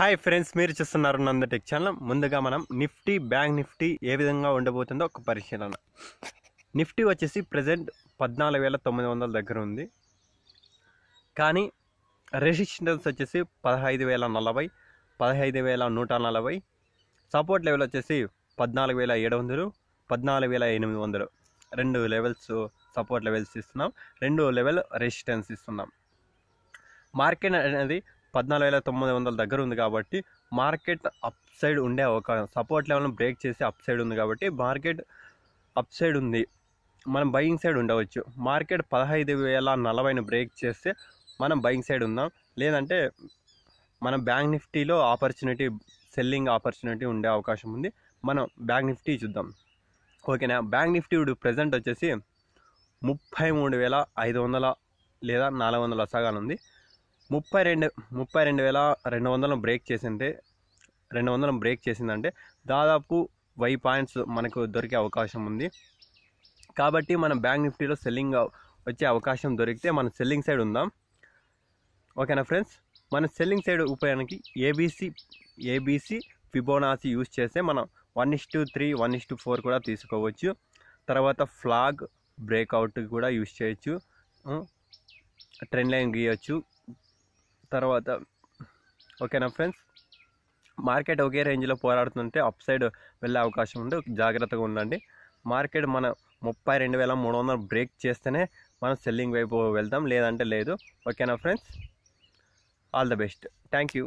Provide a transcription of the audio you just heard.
hi friends మీరు చూస్తున్నారు tech channel ముందుగా మనం నిఫ్టీ బ్యాంక్ నిఫ్టీ ఏ విధంగా ఉండబోతుందో ఒక పరిశీలన నిఫ్టీ వచ్చేసి ప్రజెంట్ పద్నాలుగు వేల తొమ్మిది వందల దగ్గర ఉంది కానీ రెసిస్టెన్స్ వచ్చేసి పదహైదు వేల నలభై పదహైదు వేల నూట నలభై సపోర్ట్ లెవెల్ వచ్చేసి పద్నాలుగు వేల ఏడు వందలు పద్నాలుగు వేల ఎనిమిది వందలు రెండు లెవెల్స్ సపోర్ట్ లెవెల్స్ ఇస్తున్నాం రెండు లెవెల్ రెసిస్టెన్స్ ఇస్తున్నాం మార్కెట్ అనేది పద్నాలుగు వేల తొమ్మిది వందల దగ్గర ఉంది కాబట్టి మార్కెట్ అప్ సైడ్ ఉండే అవకాశం సపోర్ట్ లెవెల్ను బ్రేక్ చేసి అప్ సైడ్ ఉంది కాబట్టి మార్కెట్ అప్ సైడ్ ఉంది మనం బయింగ్ సైడ్ ఉండవచ్చు మార్కెట్ పదహైదు వేల నలభైని బ్రేక్ చేస్తే మనం బయింగ్ సైడ్ ఉందాం లేదంటే మన బ్యాంక్ నిఫ్టీలో ఆపర్చునిటీ సెల్లింగ్ ఆపర్చునిటీ ఉండే అవకాశం ఉంది మనం బ్యాంక్ నిఫ్టీ చూద్దాం ఓకేనా బ్యాంక్ నిఫ్టీ ఇప్పుడు ప్రజెంట్ వచ్చేసి ముప్పై మూడు వేల ఐదు వందల లేదా నాలుగు వందల ఉంది ముప్పై రెండు ముప్పై రెండు వేల రెండు వందలు బ్రేక్ చేసింటే రెండు వందలు బ్రేక్ చేసిందంటే దాదాపు వెయ్యి పాయింట్స్ మనకు దొరికే అవకాశం ఉంది కాబట్టి మనం బ్యాంక్ నిఫ్టీలో సెల్లింగ్ వచ్చే అవకాశం దొరికితే మనం సెల్లింగ్ సైడ్ ఉందాం ఓకేనా ఫ్రెండ్స్ మన సెల్లింగ్ సైడ్ ఉపయోగానికి ఏబీసీ ఏబీసీ ఫిబోనాసి యూజ్ చేస్తే మనం one is to three one is to four కూడా తీసుకోవచ్చు తర్వాత ఫ్లాగ్ బ్రేక్అవుట్ కూడా యూజ్ చేయొచ్చు ట్రెండ్ లైన్ గీయచ్చు తర్వాత ఓకేనా ఫ్రెండ్స్ మార్కెట్ ఒకే రేంజ్లో పోరాడుతుంటే అప్ సైడ్ వెళ్ళే అవకాశం ఉంది జాగ్రత్తగా ఉండండి మార్కెట్ మన ముప్పై రెండు వేల మూడు వందలు బ్రేక్ చేస్తేనే మనం సెల్లింగ్ వైపు వెళ్తాం లేదంటే లేదు ఓకేనా friends all the best thank you